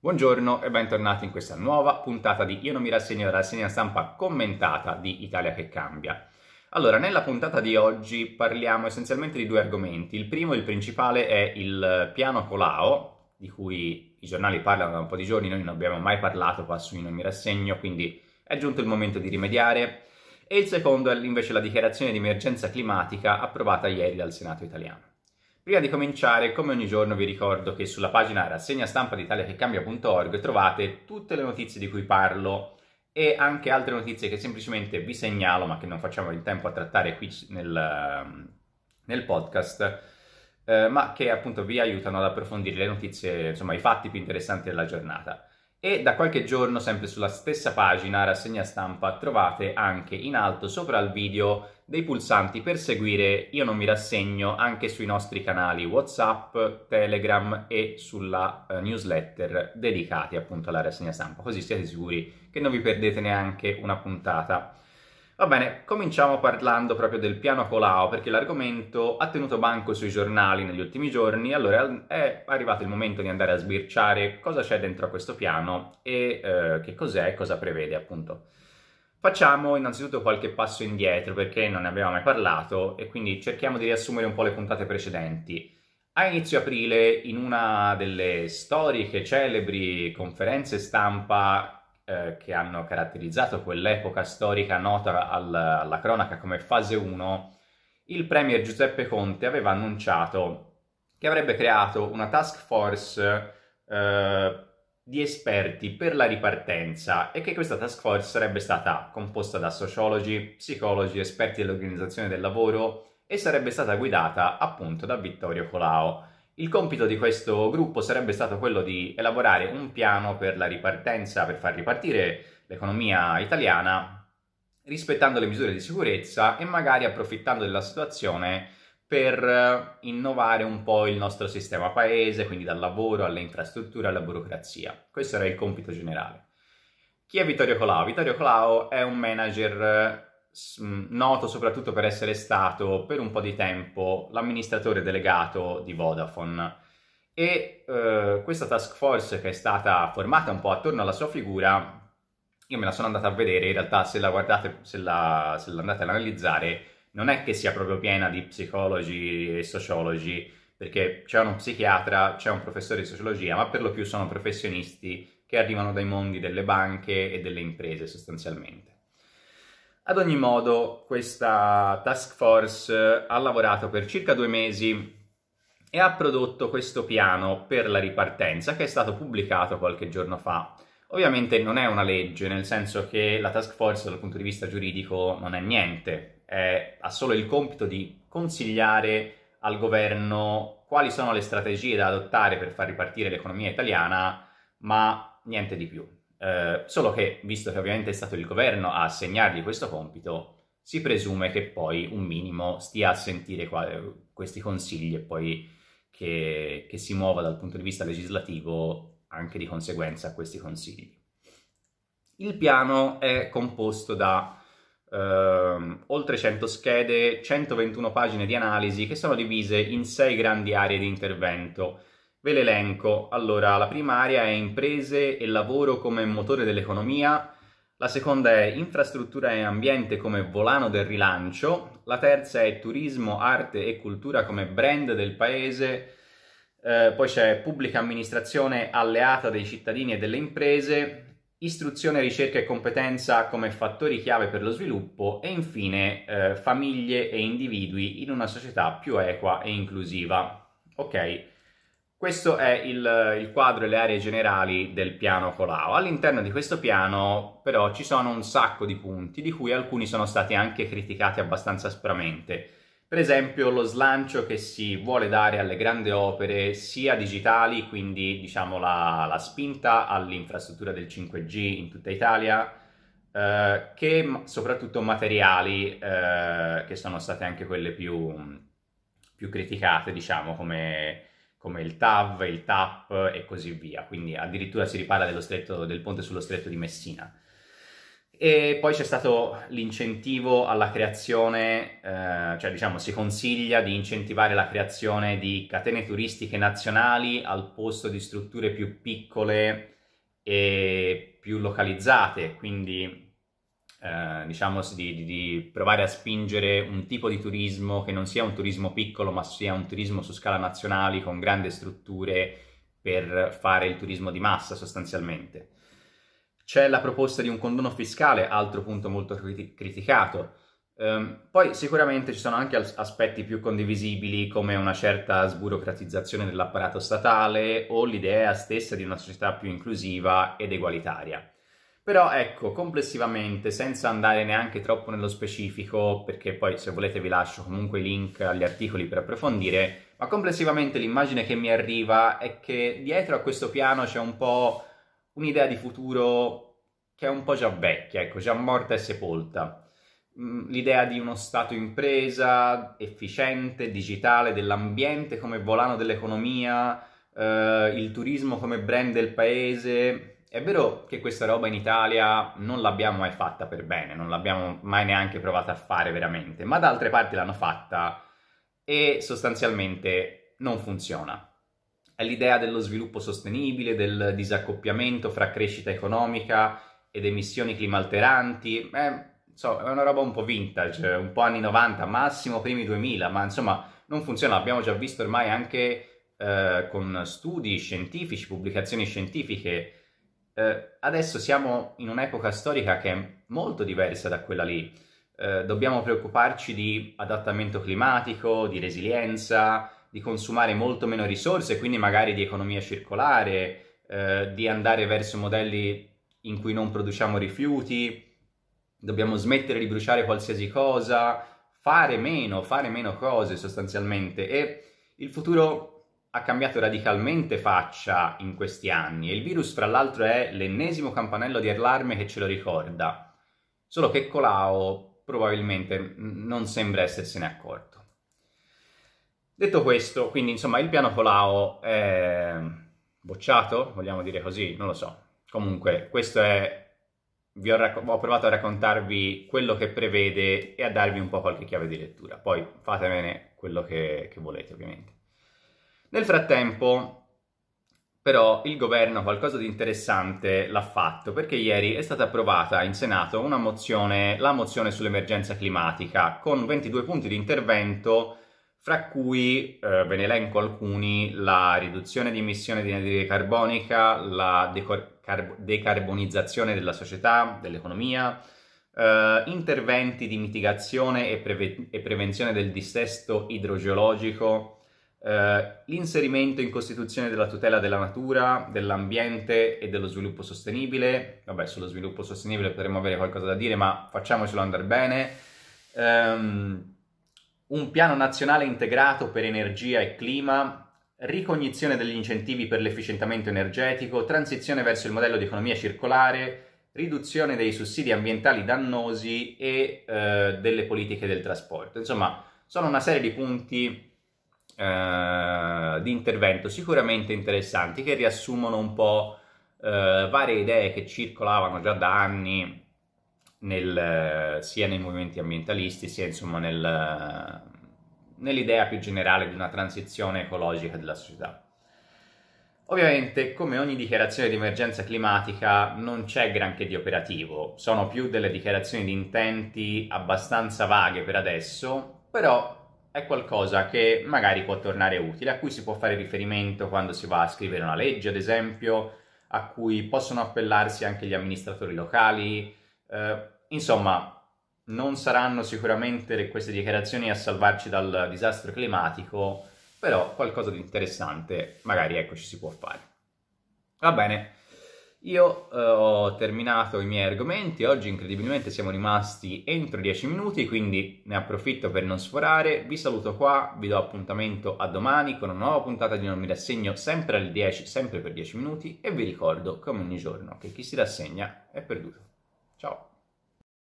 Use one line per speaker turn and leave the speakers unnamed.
Buongiorno e bentornati in questa nuova puntata di Io non mi rassegno, la rassegna stampa commentata di Italia che cambia. Allora, nella puntata di oggi parliamo essenzialmente di due argomenti. Il primo, il principale, è il piano Colau, di cui i giornali parlano da un po' di giorni, noi non abbiamo mai parlato qua su Io non mi rassegno, quindi è giunto il momento di rimediare. E il secondo è invece la dichiarazione di emergenza climatica approvata ieri dal Senato italiano. Prima di cominciare, come ogni giorno, vi ricordo che sulla pagina rassegna stampa d'Italia che cambia.org trovate tutte le notizie di cui parlo e anche altre notizie che semplicemente vi segnalo, ma che non facciamo il tempo a trattare qui nel, nel podcast, eh, ma che appunto vi aiutano ad approfondire le notizie, insomma, i fatti più interessanti della giornata. E da qualche giorno, sempre sulla stessa pagina rassegna stampa, trovate anche in alto sopra al video dei pulsanti per seguire Io non mi rassegno anche sui nostri canali WhatsApp, Telegram e sulla eh, newsletter dedicati appunto alla rassegna stampa, così siete sicuri che non vi perdete neanche una puntata. Va bene, cominciamo parlando proprio del piano Colau perché l'argomento ha tenuto banco sui giornali negli ultimi giorni, allora è arrivato il momento di andare a sbirciare cosa c'è dentro a questo piano e eh, che cos'è e cosa prevede appunto. Facciamo innanzitutto qualche passo indietro perché non ne abbiamo mai parlato e quindi cerchiamo di riassumere un po' le puntate precedenti. A inizio aprile, in una delle storiche, celebri conferenze stampa eh, che hanno caratterizzato quell'epoca storica nota al, alla cronaca come fase 1, il premier Giuseppe Conte aveva annunciato che avrebbe creato una task force eh, di esperti per la ripartenza e che questa task force sarebbe stata composta da sociologi, psicologi, esperti dell'organizzazione del lavoro e sarebbe stata guidata appunto da Vittorio Colao. Il compito di questo gruppo sarebbe stato quello di elaborare un piano per la ripartenza, per far ripartire l'economia italiana rispettando le misure di sicurezza e magari approfittando della situazione per eh, innovare un po' il nostro sistema paese, quindi dal lavoro alle infrastrutture alla burocrazia. Questo era il compito generale. Chi è Vittorio Colau? Vittorio Colau è un manager eh, mm, noto soprattutto per essere stato per un po' di tempo l'amministratore delegato di Vodafone e eh, questa task force che è stata formata un po' attorno alla sua figura, io me la sono andata a vedere, in realtà se la guardate, se, la, se la andate ad analizzare, non è che sia proprio piena di psicologi e sociologi, perché c'è uno psichiatra, c'è un professore di sociologia, ma per lo più sono professionisti che arrivano dai mondi delle banche e delle imprese sostanzialmente. Ad ogni modo, questa task force ha lavorato per circa due mesi e ha prodotto questo piano per la ripartenza che è stato pubblicato qualche giorno fa. Ovviamente non è una legge, nel senso che la task force dal punto di vista giuridico non è niente, eh, ha solo il compito di consigliare al governo quali sono le strategie da adottare per far ripartire l'economia italiana, ma niente di più. Eh, solo che, visto che ovviamente è stato il governo a assegnargli questo compito, si presume che poi un minimo stia a sentire quali, eh, questi consigli e poi che, che si muova dal punto di vista legislativo anche di conseguenza a questi consigli. Il piano è composto da ehm, oltre 100 schede, 121 pagine di analisi che sono divise in 6 grandi aree di intervento. Ve le elenco. Allora, la prima area è imprese e lavoro come motore dell'economia, la seconda è infrastruttura e ambiente come volano del rilancio, la terza è turismo, arte e cultura come brand del paese, eh, poi c'è pubblica amministrazione alleata dei cittadini e delle imprese, istruzione, ricerca e competenza come fattori chiave per lo sviluppo e infine eh, famiglie e individui in una società più equa e inclusiva. Ok, questo è il, il quadro e le aree generali del piano Colau. All'interno di questo piano però ci sono un sacco di punti di cui alcuni sono stati anche criticati abbastanza aspramente. Per esempio lo slancio che si vuole dare alle grandi opere sia digitali, quindi diciamo la, la spinta all'infrastruttura del 5G in tutta Italia, eh, che soprattutto materiali eh, che sono state anche quelle più, più criticate, diciamo come, come il TAV, il TAP e così via. Quindi addirittura si ripara dello stretto, del ponte sullo stretto di Messina. E poi c'è stato l'incentivo alla creazione, eh, cioè diciamo si consiglia di incentivare la creazione di catene turistiche nazionali al posto di strutture più piccole e più localizzate, quindi eh, diciamo di, di provare a spingere un tipo di turismo che non sia un turismo piccolo ma sia un turismo su scala nazionale con grandi strutture per fare il turismo di massa sostanzialmente. C'è la proposta di un condono fiscale, altro punto molto criti- criticato. Um, poi sicuramente ci sono anche aspetti più condivisibili come una certa sburocratizzazione dell'apparato statale o l'idea stessa di una società più inclusiva ed egualitaria. Però ecco, complessivamente, senza andare neanche troppo nello specifico, perché poi se volete vi lascio comunque i link agli articoli per approfondire, ma complessivamente l'immagine che mi arriva è che dietro a questo piano c'è un po' un'idea di futuro che è un po' già vecchia, ecco, già morta e sepolta. Mm, l'idea di uno Stato impresa, efficiente, digitale, dell'ambiente come volano dell'economia, eh, il turismo come brand del paese, è vero che questa roba in Italia non l'abbiamo mai fatta per bene, non l'abbiamo mai neanche provata a fare veramente, ma da altre parti l'hanno fatta e sostanzialmente non funziona l'idea dello sviluppo sostenibile, del disaccoppiamento fra crescita economica ed emissioni climalteranti. Eh, so, è una roba un po' vintage, mm. un po' anni 90, massimo primi 2000, ma insomma non funziona. Abbiamo già visto ormai anche eh, con studi scientifici, pubblicazioni scientifiche. Eh, adesso siamo in un'epoca storica che è molto diversa da quella lì. Eh, dobbiamo preoccuparci di adattamento climatico, di resilienza, di consumare molto meno risorse, quindi magari di economia circolare, eh, di andare verso modelli in cui non produciamo rifiuti, dobbiamo smettere di bruciare qualsiasi cosa, fare meno, fare meno cose sostanzialmente e il futuro ha cambiato radicalmente faccia in questi anni e il virus fra l'altro è l'ennesimo campanello di allarme che ce lo ricorda, solo che Colao probabilmente non sembra essersene accorto. Detto questo, quindi insomma il piano Colau è bocciato, vogliamo dire così, non lo so. Comunque, questo è vi ho, racco- ho, provato a raccontarvi quello che prevede e a darvi un po' qualche chiave di lettura. Poi fatemene quello che, che volete, ovviamente. Nel frattempo, però, il governo qualcosa di interessante l'ha fatto perché ieri è stata approvata in Senato una mozione, la mozione sull'emergenza climatica, con 22 punti di intervento fra cui eh, ve ne elenco alcuni, la riduzione di emissione di anidride carbonica, la deco- car- decarbonizzazione della società, dell'economia, eh, interventi di mitigazione e, preve- e, prevenzione del dissesto idrogeologico, eh, l'inserimento in Costituzione della tutela della natura, dell'ambiente e dello sviluppo sostenibile. Vabbè, sullo sviluppo sostenibile potremmo avere qualcosa da dire, ma facciamocelo andare bene. Ehm, un piano nazionale integrato per energia e clima, ricognizione degli incentivi per l'efficientamento energetico, transizione verso il modello di economia circolare, riduzione dei sussidi ambientali dannosi e eh, delle politiche del trasporto. Insomma, sono una serie di punti eh, di intervento sicuramente interessanti che riassumono un po' eh, varie idee che circolavano già da anni nel, eh, sia nei movimenti ambientalisti sia insomma nel, eh, nell'idea più generale di una transizione ecologica della società. Ovviamente, come ogni dichiarazione di emergenza climatica, non c'è granché di operativo, sono più delle dichiarazioni di intenti abbastanza vaghe per adesso, però è qualcosa che magari può tornare utile, a cui si può fare riferimento quando si va a scrivere una legge, ad esempio, a cui possono appellarsi anche gli amministratori locali, eh, insomma, non saranno sicuramente queste dichiarazioni a salvarci dal disastro climatico, però qualcosa di interessante magari ecco ci si può fare. Va bene, io eh, ho terminato i miei argomenti, oggi incredibilmente siamo rimasti entro 10 minuti, quindi ne approfitto per non sforare, vi saluto qua, vi do appuntamento a domani con una nuova puntata di Non mi rassegno sempre alle 10, sempre per 10 minuti e vi ricordo come ogni giorno che chi si rassegna è perduto. Tchau.